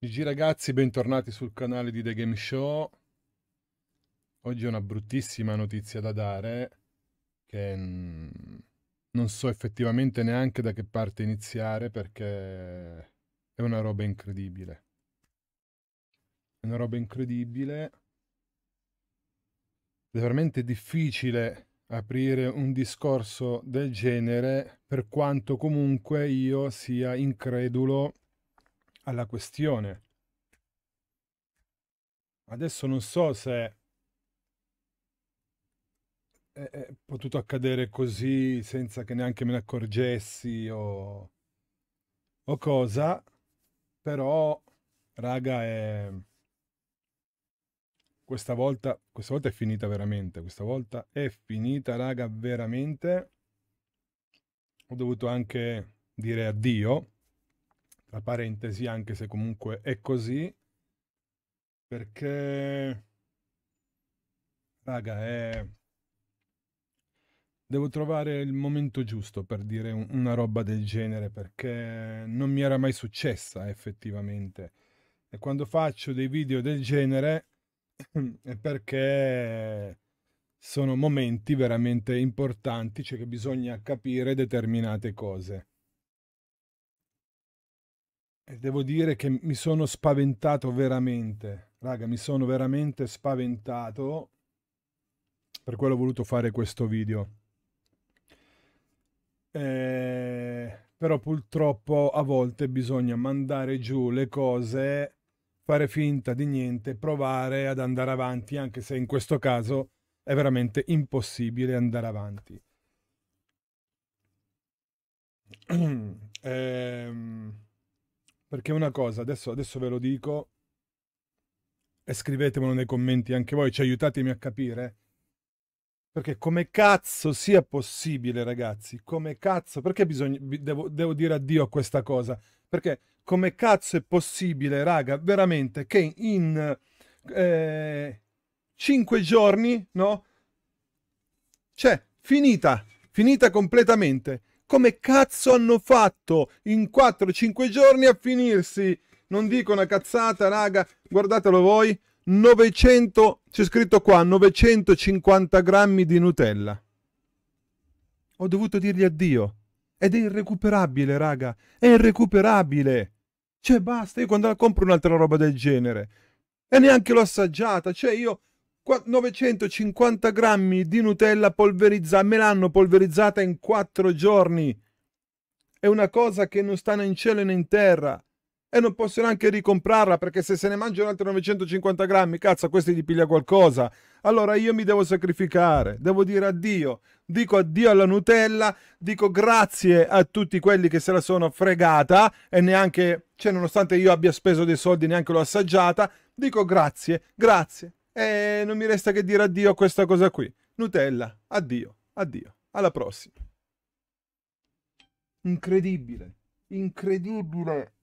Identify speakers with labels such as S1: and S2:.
S1: GG ragazzi, bentornati sul canale di The Game Show. Oggi ho una bruttissima notizia da dare, che mm, non so effettivamente neanche da che parte iniziare perché è una roba incredibile. È una roba incredibile. È veramente difficile aprire un discorso del genere per quanto comunque io sia incredulo alla questione. Adesso non so se è potuto accadere così senza che neanche me ne accorgessi o, o cosa, però raga è... Questa volta, questa volta è finita veramente, questa volta è finita raga veramente. Ho dovuto anche dire addio tra parentesi, anche se comunque è così, perché, raga, è... Devo trovare il momento giusto per dire una roba del genere, perché non mi era mai successa effettivamente. E quando faccio dei video del genere è perché sono momenti veramente importanti, cioè che bisogna capire determinate cose devo dire che mi sono spaventato veramente, raga, mi sono veramente spaventato, per quello ho voluto fare questo video. Eh, però purtroppo a volte bisogna mandare giù le cose, fare finta di niente, provare ad andare avanti, anche se in questo caso è veramente impossibile andare avanti. Ehm... Perché una cosa, adesso, adesso ve lo dico e scrivetemelo nei commenti anche voi, cioè aiutatemi a capire. Perché come cazzo sia possibile, ragazzi? Come cazzo? Perché bisogna, devo, devo dire addio a questa cosa? Perché come cazzo è possibile, raga, veramente che in eh, cinque giorni, no? Cioè, finita, finita completamente. Come cazzo hanno fatto in 4-5 giorni a finirsi? Non dico una cazzata, raga, guardatelo voi. 900, c'è scritto qua, 950 grammi di Nutella. Ho dovuto dirgli addio. Ed è irrecuperabile, raga. È irrecuperabile. Cioè, basta, io quando la compro un'altra roba del genere. E neanche l'ho assaggiata. Cioè, io 950 grammi di Nutella polverizzata, me l'hanno polverizzata in quattro giorni. È una cosa che non sta né in cielo né in terra. E non posso neanche ricomprarla perché se se ne mangiano altri 950 grammi, cazzo, questi gli piglia qualcosa. Allora io mi devo sacrificare, devo dire addio. Dico addio alla Nutella, dico grazie a tutti quelli che se la sono fregata e neanche, cioè nonostante io abbia speso dei soldi neanche l'ho assaggiata, dico grazie, grazie, e non mi resta che dire addio a questa cosa qui. Nutella, addio, addio, alla prossima. Incredibile, incredibile.